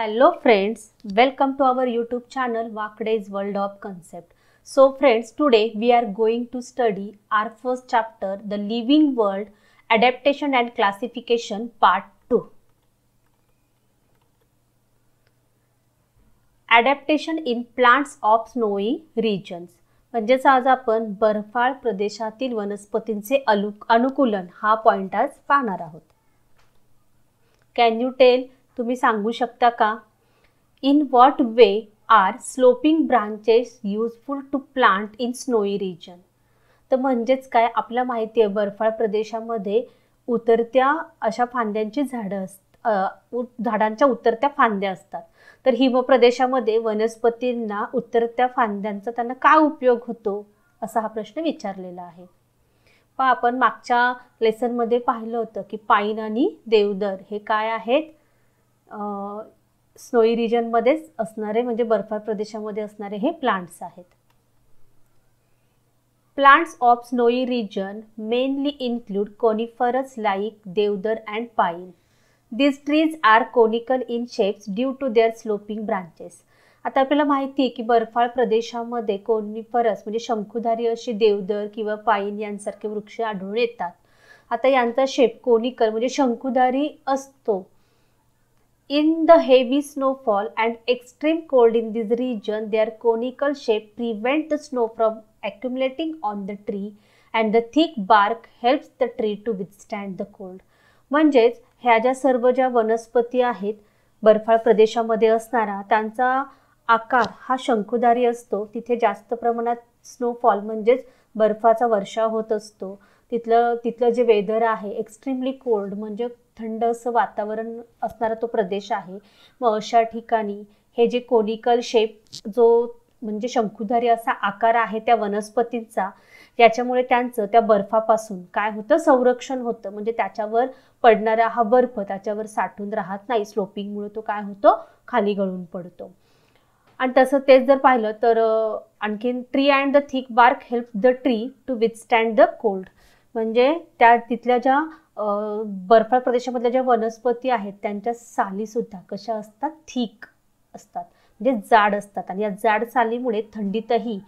Hello friends welcome to our YouTube channel वाकडेज world of concept so friends today we are going to study our first chapter the living world adaptation and classification part two adaptation in plants of snowy regions म्हणजेच आज आपण बर्फाळ प्रदेशातील वनस्पतींचे अनुकूलन हा point आज पाहणार आहोत कॅन यू टेल तुम्ही सांगू शकता का in what way are sloping branches useful to plant in snowy region तर म्हणजेच काय आपल्या माहिती आहे बर्फाळ प्रदेशामध्ये उतरत्या अशा फांद्यांची झाडं असतात झाडांच्या उतरत्या फांद्या असतात तर हिमप्रदेशामध्ये प्रदेशामध्ये वनस्पतींना उतरत्या फांद्यांचा त्यांना काय उपयोग होतो असा हा प्रश्न विचारलेला आहे आपण मागच्या लेसनमध्ये पाहिलं होतं की पाईन आणि देवदर हे काय आहेत स्नोई रिजनमध्येच असणारे म्हणजे बर्फाळ प्रदेशामध्ये असणारे हे प्लांट्स आहेत plants of snowy region mainly include coniferous like deodar and pine these trees are conical in shapes due to their sloping branches आता आपल्याला माहिती आहे की बर्फाळ प्रदेशामध्ये कोनिफरस म्हणजे शंकुधारी अशी देवदर किंवा पाईन यांसारखे वृक्ष आढळून येतात आता यांचा शेप कोनिकल म्हणजे शंकुधारी असतो In the heavy snowfall and extreme cold in this region, their conical shape prevents the snow from accumulating on the tree and the thick bark helps the tree to withstand the cold. म्हणजेच ह्या ज्या सर्व ज्या वनस्पती आहेत बर्फाळ प्रदेशामध्ये असणारा त्यांचा आकार हा शंकुदारी असतो तिथे जास्त प्रमाणात स्नोफॉल म्हणजेच बर्फाचा वर्षा होत असतो तिथलं तिथलं जे वेदर आहे एक्स्ट्रीमली कोल्ड म्हणजे थंड असं वातावरण असणारा तो प्रदेश आहे मग अशा ठिकाणी हे जे कोनिकल शेप जो म्हणजे शंकुधारी असा आकार आहे त्या वनस्पतींचा याच्यामुळे त्यांचं त्या बर्फापासून काय होतं संरक्षण होतं म्हणजे त्याच्यावर पडणारा हा बर्फ त्याच्यावर साठून राहत नाही स्लोपिंगमुळे तो काय होतो खाली गळून पडतो आणि तसं तेच जर पाहिलं तर आणखीन tree and the thick bark help the tree to withstand the cold म्हणजे त्या तिथल्या ज्या बर्फाळ प्रदेशामधल्या ज्या वनस्पती आहेत त्यांच्या सालीसुद्धा कशा असतात ठीक असतात म्हणजे जाड असतात आणि या जाड सालीमुळे थंडीतही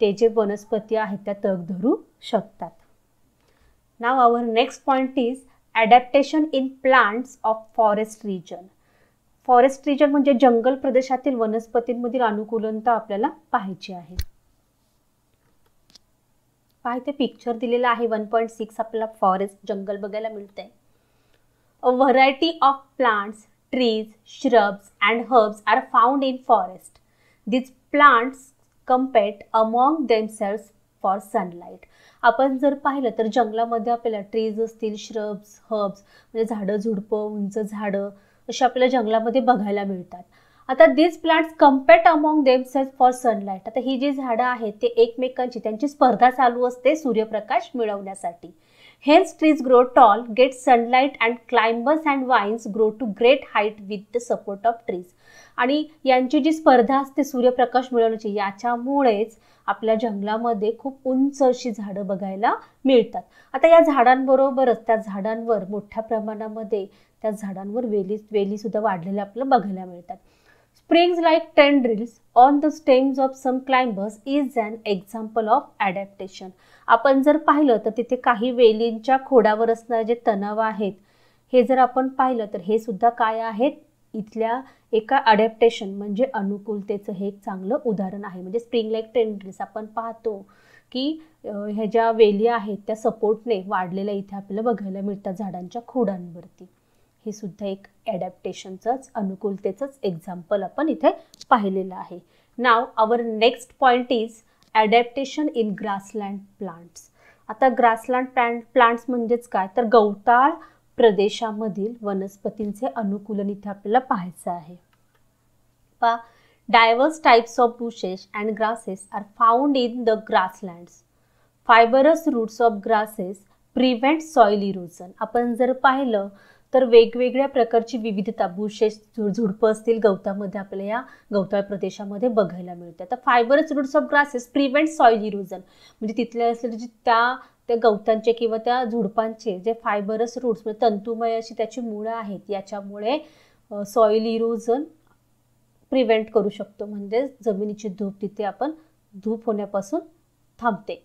ते जे वनस्पती आहेत त्या तग धरू शकतात now our next point is adaptation in plants of forest region forest region म्हणजे जंगल प्रदेशातील वनस्पतींमधील अनुकूलता आपल्याला पाहायची आहे पहा इथे पिक्चर दिलेला आहे वन पॉईंट सिक्स आपल्याला फॉरेस्ट जंगल बघायला मिळतंय a variety of plants trees shrubs and herbs are found in forest this plants compete among themselves for sunlight आपण जर पाहिलं तर जंगलामध्ये आपल्याला ट्रीज असतील श्रब्स हर्ब्स म्हणजे झाडं झुडपं उंच झाडं असे आपल्याला जंगलामध्ये बघायला मिळतात आता these plants compete among self for sunlight आता ही जी झाडं आहेत ते एकमेकांची त्यांची स्पर्धा चालू असते सूर्यप्रकाश मिळवण्यासाठी hence trees grow tall get sunlight and climbers and vines grow to great height with the support of trees आणि यांची जी स्पर्धा असते सूर्यप्रकाश मिळवण्याची याच्यामुळेच आपल्या जंगलामध्ये खूप उंच अशी झाडं बघायला मिळतात आता या झाडांबरोबरच त्या झाडांवर मोठ्या प्रमाणामध्ये त्या झाडांवर वेली वेलीसुद्धा वाढलेल्या आपल्याला बघायला मिळतात Springs like tendrils on the stems of some climbers is an example of adaptation. आपण जर पाहिलं तर तिथे काही वेलींच्या खोडावर असणारे जे तणाव आहेत हे जर आपण पाहिलं तर हे सुद्धा काय आहेत इथल्या एका अडॅप्टेशन म्हणजे अनुकूलतेचं हे एक चांगलं उदाहरण आहे म्हणजे स्प्रिंग लाईक टेंड्रिल्स आपण पाहतो की ह्या ज्या वेली आहेत त्या सपोर्टने वाढलेल्या इथे आपल्याला बघायला मिळतात झाडांच्या खोडांवरती हे सुद्धा एक ॲडॅप्टेशनचंच अनुकूलतेचंच एक्झाम्पल आपण इथे पाहिलेलं आहे now our next point is adaptation in grassland plants आता ग्रासलँड प्लांट प्लांट्स म्हणजेच काय तर गवताळ प्रदेशामधील वनस्पतींचे अनुकूलन इथे आपल्याला पाहायचं आहे पा diverse types of bushes and grasses are found in the grasslands fibrous roots of grasses prevent soil erosion आपण जर पाहिलं तर वेगवेगळ्या प्रकारची विविधता झुड झुडपं असतील गवतामध्ये आपल्या या गवताळ प्रदेशामध्ये बघायला मिळते आता फायबरच roots of grasses prevent soil erosion म्हणजे तिथले असलेले जे त्या त्या गवतांचे किंवा त्या झुडपांचे जे फायबरस रूट्स म्हणजे तंतुमय अशी त्याची मुळं आहेत याच्यामुळे सॉईल इरोजन प्रिव्हेंट करू शकतो म्हणजे जमिनीची धूप तिथे आपण धूप होण्यापासून थांबते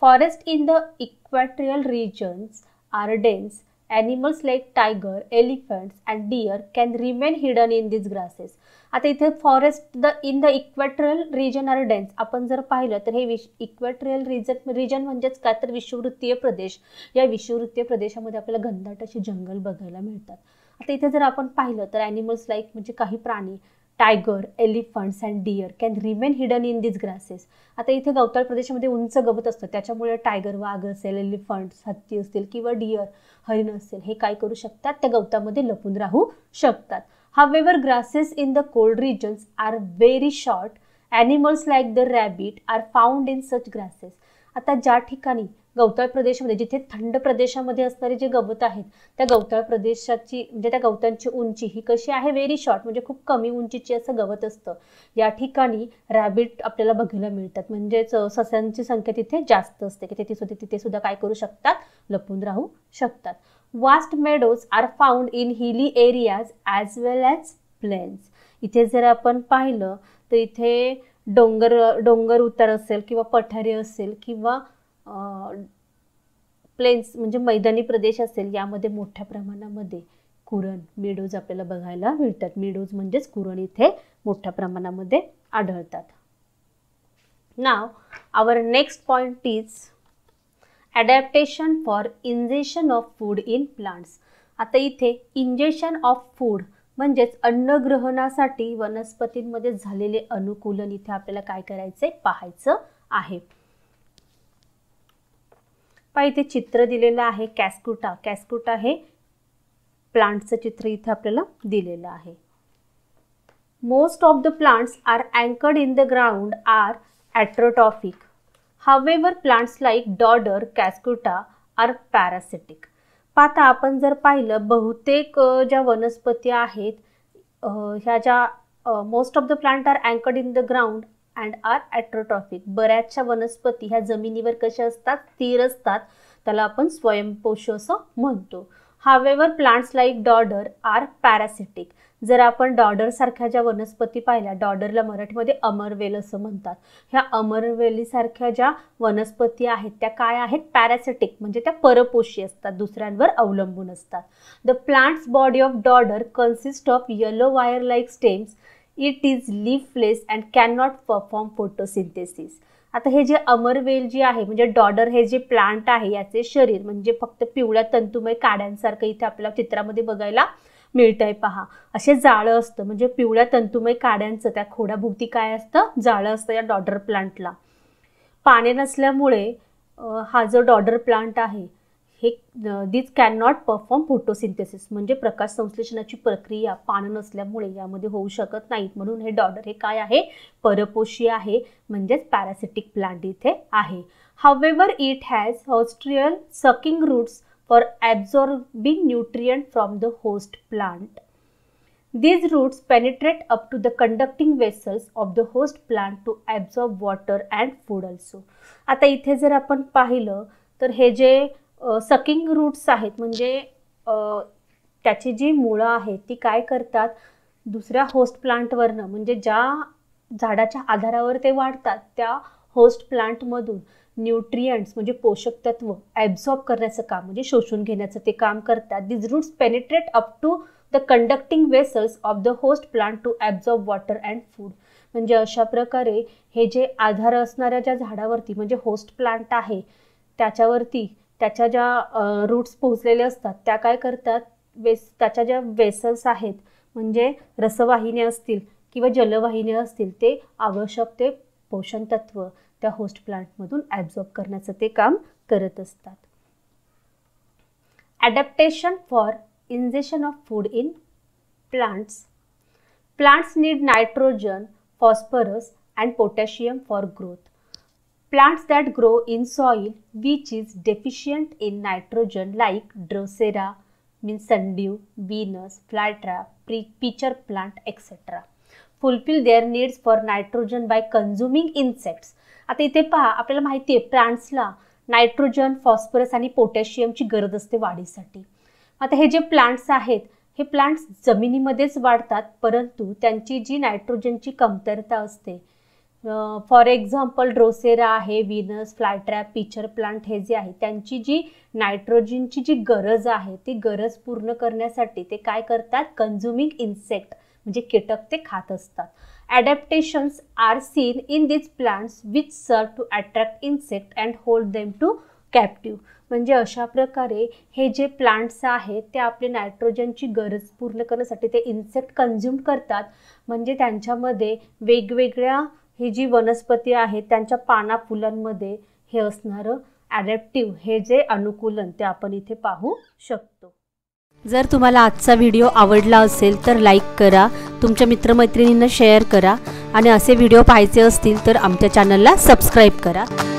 forest in the equatorial regions are dense animals like tiger elephants and deer can remain hidden in this grasses आता इथे forest the in the equatorial region are dense आपण जर पाहिलं तर हे विश इक्वेटरियल रिजन रिजन म्हणजेच काय तर विषुववृत्तीय प्रदेश या विषुववृत्तीय प्रदेशामध्ये आपल्याला घनदाट अशी जंगल बघायला मिळतात आता इथे जर आपण पाहिलं तर ॲनिमल्स लाईक म्हणजे काही प्राणी tiger elephants and deer can remain hidden in this grasses आता इथे गवताळ प्रदेशामध्ये उंच गवत असतं त्याच्यामुळे टायगर वाघ असेल एलिफंट्स हत्ती असतील किंवा डिअर हरिण असेल हे काय करू शकतात त्या गवतामध्ये लपून राहू शकतात however grasses in the cold regions are very short animals like the rabbit are found in such grasses आता ज्या ठिकाणी गवताळ प्रदेशमध्ये जिथे थंड प्रदेशामध्ये असणारे जे गवत आहेत त्या गवताळ प्रदेशाची म्हणजे त्या गवतांची उंची ही कशी आहे व्हेरी शॉर्ट म्हणजे खूप कमी उंचीची असं गवत असतं या ठिकाणी रॅबिट आपल्याला बघायला मिळतात म्हणजेच सस्यांची संख्या तिथे जास्त असते की तिथे सुद्धा तिथे सुद्धा काय करू शकतात लपून राहू शकतात vast meadows are found in hilly areas as well as plains इथे जर आपण पाहिलं तर इथे डोंगर डोंगर उतार असेल किंवा पठारी असेल किंवा प्लेन्स म्हणजे मैदानी प्रदेश असेल यामध्ये मोठ्या प्रमाणामध्ये कुरण मिडोज आपल्याला बघायला मिळतात मिडोज म्हणजेच कुरण इथे मोठ्या प्रमाणामध्ये आढळतात now our next point is adaptation for ingestion of food in plants आता इथे इंजेशन ऑफ फूड म्हणजेच अन्नग्रहणासाठी वनस्पतींमध्ये झालेले अनुकूलन इथे आपल्याला काय करायचं आहे पाहायचं आहे पहा इथे चित्र दिलेलं आहे कॅस्कुटा कॅस्कुटा हे प्लांटचं चित्र इथे आपल्याला दिलेलं आहे most of the plants are anchored in the ground are autotrophic however plants like dodder Cuscuta are parasitic पाता आपण जर पाहिलं बहुतेक ज्या वनस्पती आहेत ह्या ज्या most of the plant are anchored in the ground and are autotrophic बऱ्याचशा वनस्पती ह्या जमिनीवर कशा असतात स्थिर असतात त्याला आपण स्वयंपोष असं म्हणतो however plants like dodder are parasitic जर आपण डॉडरसारख्या ज्या वनस्पती पाहिल्या डॉडरला मराठीमध्ये अमरवेल असं म्हणतात ह्या अमरवेलीसारख्या ज्या वनस्पती आहेत त्या काय आहेत पॅरासिटिक म्हणजे त्या परपोषी असतात दुसऱ्यांवर अवलंबून असतात the plants body of dodder consist of yellow wire like stems it is leafless and can not perform photosynthesis आता हे जे अमरवेल जे आहे म्हणजे डॉडर हे जे प्लांट आहे याचे शरीर म्हणजे फक्त पिवळ्या तंतुमय काड्यांसारखं इथे आपल्याला चित्रामध्ये बघायला मिळत आहे पहा असे जाळं असतं म्हणजे पिवळ्या तंतुमय काड्यांचं त्या खोड्याभोवती काय असतं जाळं असतं या डॉडर प्लांटला पाने नसल्यामुळे हा जो डॉडर प्लांट आहे हे this can not perform photosynthesis म्हणजे प्रकाश संश्लेषणाची प्रक्रिया पानं नसल्यामुळे यामध्ये होऊ शकत नाहीत म्हणून हे डॉडर हे काय आहे परपोशी आहे म्हणजेच पॅरासिटिक प्लांट इथे आहे however it has haustorial sucking roots for absorbing nutrient from the host plant these roots penetrate up to the conducting vessels of the host plant to absorb water and food also आता इथे जर आपण पाहिलं तर हे जे sucking roots आहेत म्हणजे त्याची जी मुळं आहेत ती काय करतात दुसऱ्या होस्ट प्लांटवरनं म्हणजे ज्या झाडाच्या आधारावर ते वाढतात त्या होस्ट प्लांटमधून न्यूट्रियंट्स म्हणजे पोषक तत्व ॲब्झॉर्ब करण्याचं काम म्हणजे शोषून घेण्याचं ते काम करतात these roots penetrate up to the conducting vessels of the host plant to absorb water and food म्हणजे अशा प्रकारे हे जे आधार असणाऱ्या ज्या झाडावरती म्हणजे होस्ट प्लांट आहे त्याच्यावरती त्याच्या ज्या रूट्स पोहोचलेल्या असतात त्या काय करतात वेस त्याच्या ज्या वेसल्स आहेत म्हणजे रसवाहिन्या असतील किंवा जलवाहिन्या असतील ते आवश्यक ते पोषण तत्व त्या होस्ट प्लांटमधून ॲब्झॉर्ब करण्याचं ते काम करत असतात adaptation for ingestion of food in plants plants need nitrogen phosphorus and potassium for growth plants that grow in soil which is deficient in nitrogen like drosera means sundew, Venus, flytrap, pitcher plant etc. Fulfil their needs for nitrogen by consuming insects आता इथे पहा आपल्याला माहिती आहे प्लांट्सला nitrogen phosphorus आणि पोटॅशियमची गरज असते वाढीसाठी आता हे जे प्लांट्स आहेत हे प्लांट्स जमिनीमध्येच वाढतात परंतु त्यांची जी नायट्रोजनची कमतरता असते फॉर एक्झाम्पल ड्रोसेरा आहे विनस फ्लायट्रॅप पिचर प्लांट हे जे आहे त्यांची जी नायट्रोजनची जी गरज आहे ती गरज पूर्ण करण्यासाठी ते काय करतात कन्झ्युमिंग इन्सेक्ट म्हणजे कीटक ते खात असतात adaptations are seen in this plants which serve to attract insect and hold them to captive म्हणजे अशा प्रकारे हे जे प्लांट्स आहेत ते आपले नायट्रोजनची गरज पूर्ण करण्यासाठी ते इन्सेक्ट कन्झ्युम करतात म्हणजे त्यांच्यामध्ये वेगवेगळ्या ही जी वनस्पती आहे त्यांच्या पाना फुलांमध्ये हे असणारं ॲडॅप्टिव्ह हे जे अनुकूलन ते आपण इथे पाहू शकतो जर तुम्हाला आजचा व्हिडिओ आवडला असेल तर लाईक करा तुमच्या मित्रमैत्रिणींना शेअर करा आणि असे व्हिडिओ पाहायचे असतील तर आमच्या चॅनलला सबस्क्राईब करा